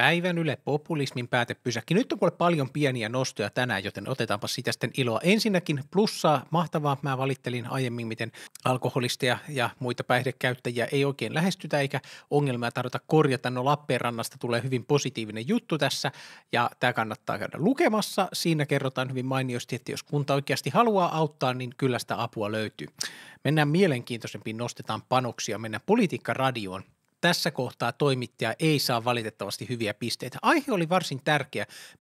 Päivän Yle Populismin päätepysäkki. Nyt on kuule paljon pieniä nostoja tänään, joten otetaanpa sitä sitten iloa. Ensinnäkin plussaa, mahtavaa. Mä valittelin aiemmin, miten alkoholisteja ja muita päihdekäyttäjiä ei oikein lähestytä eikä ongelmia tarvita korjata. No Lappeenrannasta tulee hyvin positiivinen juttu tässä ja tämä kannattaa käydä lukemassa. Siinä kerrotaan hyvin mainiosti, että jos kunta oikeasti haluaa auttaa, niin kyllä sitä apua löytyy. Mennään mielenkiintoisempiin, nostetaan panoksia, mennään politiikkaradioon – tässä kohtaa toimittaja ei saa valitettavasti hyviä pisteitä. Aihe oli varsin tärkeä.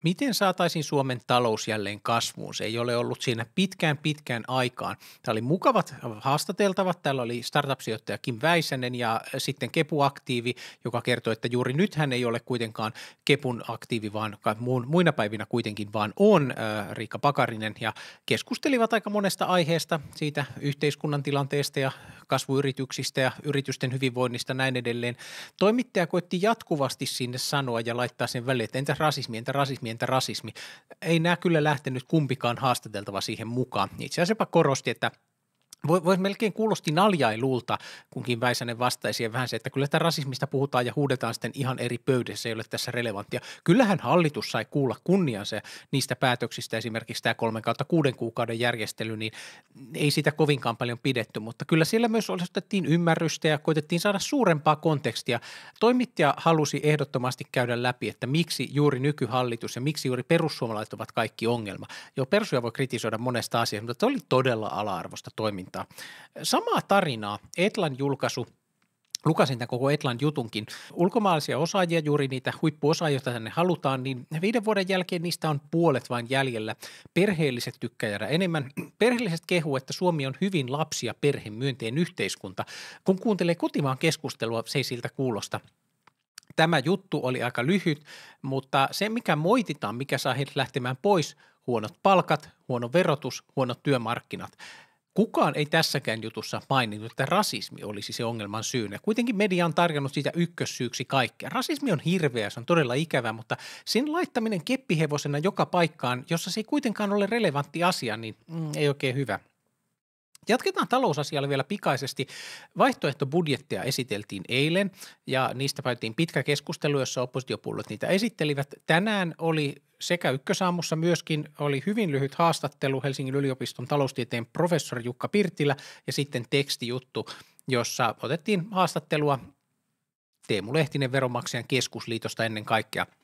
Miten saataisiin Suomen talous jälleen kasvuun? Se ei ole ollut siinä pitkään pitkään aikaan. Täällä oli mukavat haastateltavat. Täällä oli startup-sijoittaja Kim Väisänen ja sitten Kepu-aktiivi, joka kertoi, että juuri nyt hän ei ole kuitenkaan Kepun aktiivi, vaan muina päivinä kuitenkin vaan on Riikka Pakarinen. Ja keskustelivat aika monesta aiheesta, siitä yhteiskunnan tilanteesta ja kasvuyrityksistä ja yritysten hyvinvoinnista näin edelleen. Toimittaja koitti jatkuvasti sinne sanoa ja laittaa sen väliin, että entä rasismi, entä rasismi, rasismi, entä rasismi? Ei nämä kyllä lähtenyt kumpikaan haastateltava siihen mukaan. Itse asiassa jopa korosti, että Voisi melkein kuulosti naljailulta, kunkin Väisänen vastaisi vähän se, että kyllä tämä rasismista puhutaan ja huudetaan sitten ihan eri pöydessä, ei ole tässä relevanttia. Kyllähän hallitus sai kuulla kunniansa niistä päätöksistä, esimerkiksi tämä kolmen kautta kuuden kuukauden järjestely, niin ei sitä kovinkaan paljon pidetty, mutta kyllä siellä myös osoitettiin ymmärrystä ja koitettiin saada suurempaa kontekstia. Toimittaja halusi ehdottomasti käydä läpi, että miksi juuri nykyhallitus ja miksi juuri perussuomalaiset ovat kaikki ongelma. Joo, persuja voi kritisoida monesta asiasta, mutta se oli todella ala-arvosta toimintaa toimintaa. Samaa tarinaa Etlan julkaisu lukasin tämän koko Etlan jutunkin. Ulkomaalaisia osaajia, juuri niitä huippuosaajia, joita tänne halutaan, niin viiden vuoden jälkeen niistä on puolet vain jäljellä. Perheelliset tykkää jäädä enemmän. Perheelliset kehu, että Suomi on hyvin lapsia ja perhemyönteinen yhteiskunta. Kun kuuntelee kotimaan keskustelua, se ei siltä kuulosta tämä juttu oli aika lyhyt, mutta se mikä moititaan, mikä saa heidät lähtemään pois, huonot palkat, huono verotus, huonot työmarkkinat. Kukaan ei tässäkään jutussa maininnut, että rasismi olisi se ongelman syynä. Kuitenkin media on tarjonnut siitä ykkössyyksi kaikkea. Rasismi on hirveä, se on todella ikävä, mutta sen laittaminen keppihevosena joka paikkaan, jossa se ei kuitenkaan ole relevantti asia, niin mm, ei oikein hyvä. Jatketaan talousasialla vielä pikaisesti. Vaihtoehtobudjetteja esiteltiin eilen ja niistä päätettiin pitkä keskustelu, jossa oppositiopuolueet niitä esittelivät. Tänään oli sekä ykkösaamussa myöskin oli hyvin lyhyt haastattelu Helsingin yliopiston taloustieteen professori Jukka Pirtilä ja sitten tekstijuttu, jossa otettiin haastattelua Teemu Lehtinen Veromaksajan keskusliitosta ennen kaikkea –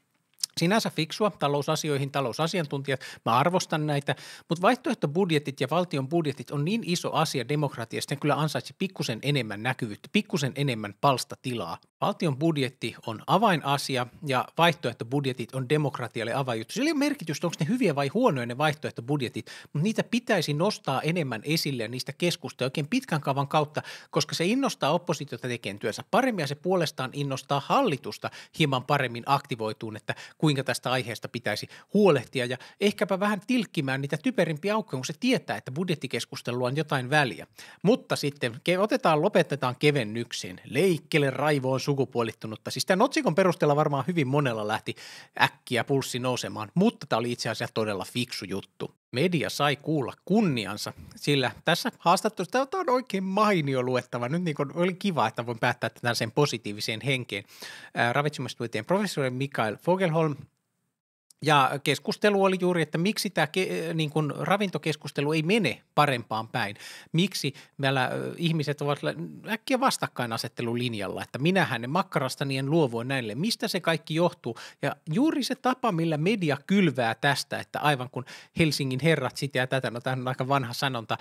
sinänsä fiksua, talousasioihin talousasiantuntijat, mä arvostan näitä, mutta vaihtoehtobudjetit ja valtion budjetit on niin iso asia demokratiasta, että kyllä ansaitsi pikkusen enemmän näkyvyyttä, pikkusen enemmän palsta tilaa. Valtion budjetti on avainasia ja vaihtoehtobudjetit on demokratialle avainjuttu. Sillä ei ole merkitystä, onko ne hyviä vai huonoja ne vaihtoehtobudjetit, mutta niitä pitäisi nostaa enemmän esille ja niistä keskustella oikein pitkän kaavan kautta, koska se innostaa oppositiota tekemään työnsä paremmin ja se puolestaan innostaa hallitusta hieman paremmin aktivoituun, että kuinka tästä aiheesta pitäisi huolehtia ja ehkäpä vähän tilkkimään niitä typerimpiä aukkoja, kun se tietää, että budjettikeskustelua on jotain väliä. Mutta sitten otetaan, lopetetaan kevennyksiin. Leikkele raivoon sukupuolittunutta. Siis tämän otsikon perusteella varmaan hyvin monella lähti äkkiä pulssi nousemaan, mutta tämä oli itse asiassa todella fiksu juttu media sai kuulla kunniansa, sillä tässä haastattelussa tämä on oikein mainio luettava. Nyt niin oli kiva, että voin päättää tätä sen positiiviseen henkeen. Ravitsemustieteen professori Mikael Fogelholm – ja keskustelu oli juuri, että miksi tämä niin kuin ravintokeskustelu ei mene parempaan päin. Miksi meillä ihmiset ovat äkkiä vastakkainasettelun linjalla, että minähän ne makkarastani en luovoi näille. Mistä se kaikki johtuu? Ja juuri se tapa, millä media kylvää tästä, että aivan kun Helsingin herrat sitä ja tätä, no tämä on aika vanha sanonta.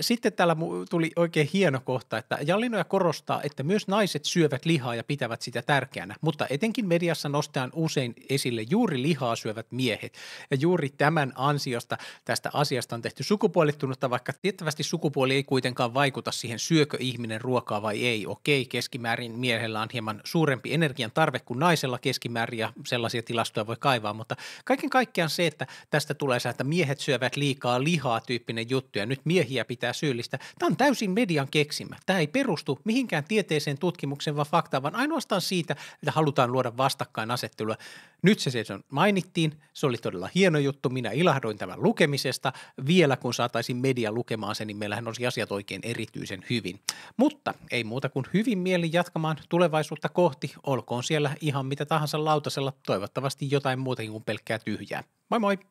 Sitten täällä tuli oikein hieno kohta, että Jallinoja korostaa, että myös naiset syövät lihaa ja pitävät sitä tärkeänä, mutta etenkin mediassa nostetaan usein esille juuri lihaa syö työskentelevät miehet. Ja juuri tämän ansiosta tästä asiasta on tehty sukupuolittunutta, vaikka tiettävästi sukupuoli ei kuitenkaan vaikuta siihen, syökö ihminen ruokaa vai ei. Okei, keskimäärin miehellä on hieman suurempi energian tarve kuin naisella keskimäärin ja sellaisia tilastoja voi kaivaa, mutta kaiken kaikkiaan se, että tästä tulee se, että miehet syövät liikaa lihaa tyyppinen juttu ja nyt miehiä pitää syyllistä. Tämä on täysin median keksimä. Tämä ei perustu mihinkään tieteeseen tutkimukseen vaan faktaan, vaan ainoastaan siitä, että halutaan luoda vastakkainasettelua nyt se siis on mainittiin, se oli todella hieno juttu, minä ilahdoin tämän lukemisesta. Vielä kun saataisiin media lukemaan sen, niin meillähän olisi asiat oikein erityisen hyvin. Mutta ei muuta kuin hyvin mieli jatkamaan tulevaisuutta kohti, olkoon siellä ihan mitä tahansa lautasella, toivottavasti jotain muutakin kuin pelkkää tyhjää. Moi moi!